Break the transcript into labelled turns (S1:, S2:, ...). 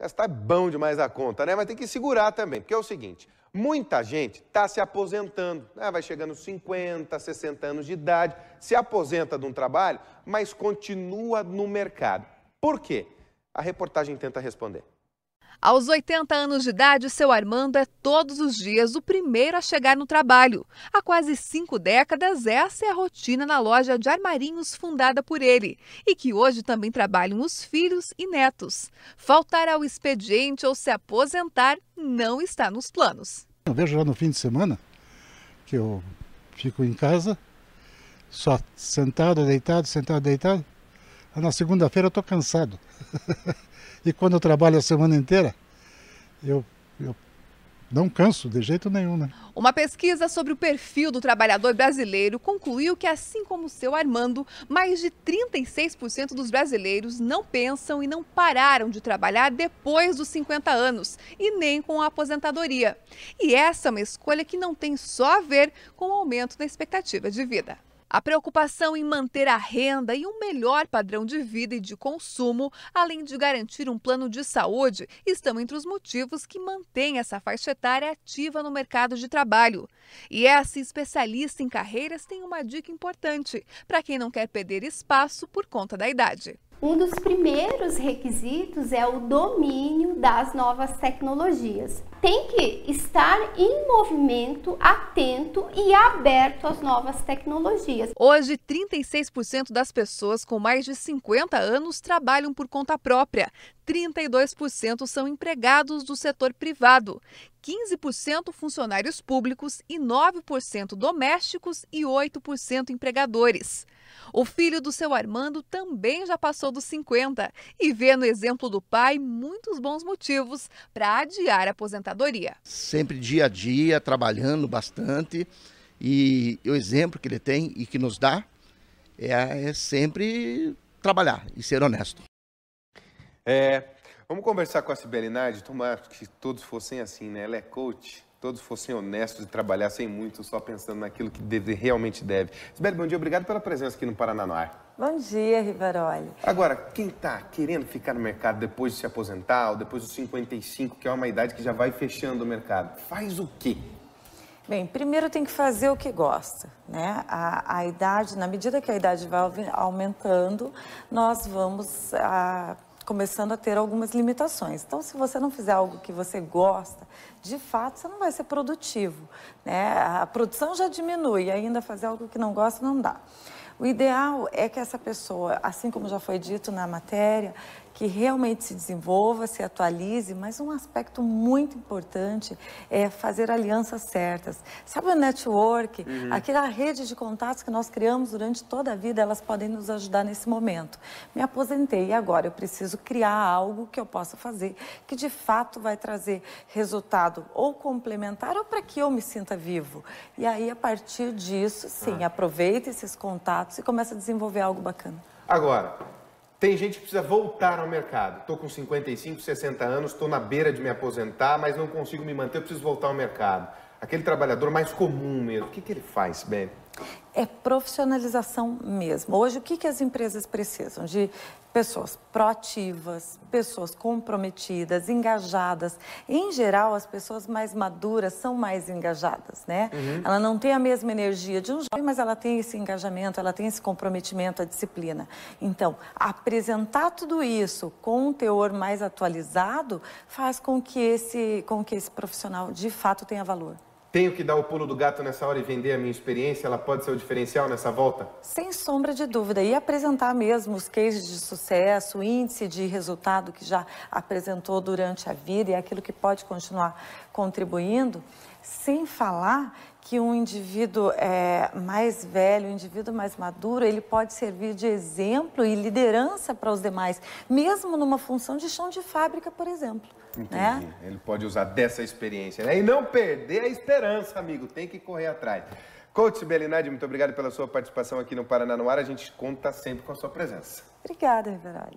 S1: Está é bom demais a conta, né? Mas tem que segurar também, porque é o seguinte: muita gente está se aposentando, né? vai chegando 50, 60 anos de idade, se aposenta de um trabalho, mas continua no mercado. Por quê? A reportagem tenta responder.
S2: Aos 80 anos de idade, seu Armando é todos os dias o primeiro a chegar no trabalho. Há quase cinco décadas, essa é a rotina na loja de armarinhos fundada por ele e que hoje também trabalham os filhos e netos. Faltar ao expediente ou se aposentar não está nos planos.
S1: Eu vejo já no fim de semana que eu fico em casa, só sentado, deitado, sentado, deitado. Na segunda-feira eu estou cansado. E quando eu trabalho a semana inteira, eu, eu não canso de jeito nenhum, né?
S2: Uma pesquisa sobre o perfil do trabalhador brasileiro concluiu que, assim como o seu Armando, mais de 36% dos brasileiros não pensam e não pararam de trabalhar depois dos 50 anos e nem com a aposentadoria. E essa é uma escolha que não tem só a ver com o aumento da expectativa de vida. A preocupação em manter a renda e um melhor padrão de vida e de consumo, além de garantir um plano de saúde, estão entre os motivos que mantêm essa faixa etária ativa no mercado de trabalho. E essa especialista em carreiras tem uma dica importante para quem não quer perder espaço por conta da idade. Um dos primeiros requisitos é o domínio das novas tecnologias tem que estar em movimento, atento e aberto às novas tecnologias. Hoje, 36% das pessoas com mais de 50 anos trabalham por conta própria. 32% são empregados do setor privado, 15% funcionários públicos e 9% domésticos e 8% empregadores. O filho do seu Armando também já passou dos 50 e vê no exemplo do pai muitos bons motivos para adiar a aposentadoria aposentadoria.
S3: Sempre dia a dia, trabalhando bastante. E o exemplo que ele tem e que nos dá é, é sempre trabalhar e ser honesto.
S1: É, vamos conversar com a Sibeli Nardi, tomar que todos fossem assim, né? Ela é coach, todos fossem honestos e trabalhassem muito, só pensando naquilo que deve, realmente deve. Sibeli, bom dia, obrigado pela presença aqui no Paraná Noir.
S3: Bom dia, Rivaroli.
S1: Agora, quem está querendo ficar no mercado depois de se aposentar ou depois dos 55, que é uma idade que já vai fechando o mercado,
S3: faz o quê? Bem, primeiro tem que fazer o que gosta, né? A, a idade, na medida que a idade vai aumentando, nós vamos... A ah, começando a ter algumas limitações. Então, se você não fizer algo que você gosta, de fato, você não vai ser produtivo. Né? A produção já diminui, ainda fazer algo que não gosta não dá. O ideal é que essa pessoa, assim como já foi dito na matéria, que realmente se desenvolva, se atualize, mas um aspecto muito importante é fazer alianças certas. Sabe o network, uhum. aquela rede de contatos que nós criamos durante toda a vida, elas podem nos ajudar nesse momento. Me aposentei e agora eu preciso criar algo que eu possa fazer que de fato vai trazer resultado ou complementar ou para que eu me sinta vivo. E aí, a partir disso, sim, ah. aproveita esses contatos e começa a desenvolver algo bacana.
S1: Agora, tem gente que precisa voltar ao mercado. Estou com 55, 60 anos, estou na beira de me aposentar, mas não consigo me manter, preciso voltar ao mercado. Aquele trabalhador mais comum mesmo, o que, que ele
S3: faz, Bebe? É profissionalização mesmo. Hoje, o que, que as empresas precisam? De pessoas proativas, pessoas comprometidas, engajadas. Em geral, as pessoas mais maduras são mais engajadas, né? Uhum. Ela não tem a mesma energia de um jovem, mas ela tem esse engajamento, ela tem esse comprometimento, a disciplina. Então, apresentar tudo isso com um teor mais atualizado faz com que esse, com que esse profissional de fato tenha valor
S1: tenho que dar o pulo do gato nessa hora e vender a minha experiência? Ela pode ser o diferencial nessa volta?
S3: Sem sombra de dúvida. E apresentar mesmo os cases de sucesso, o índice de resultado que já apresentou durante a vida e aquilo que pode continuar contribuindo, sem falar que um indivíduo é, mais velho, um indivíduo mais maduro, ele pode servir de exemplo e liderança para os demais, mesmo numa função de chão de fábrica, por exemplo. Entendi. Né?
S1: Ele pode usar dessa experiência. Né? E não perder a esperança, amigo. Tem que correr atrás. Coach Belinardi, muito obrigado pela sua participação aqui no Paraná no Ar. A gente conta sempre com a sua presença.
S3: Obrigada, Riveralho.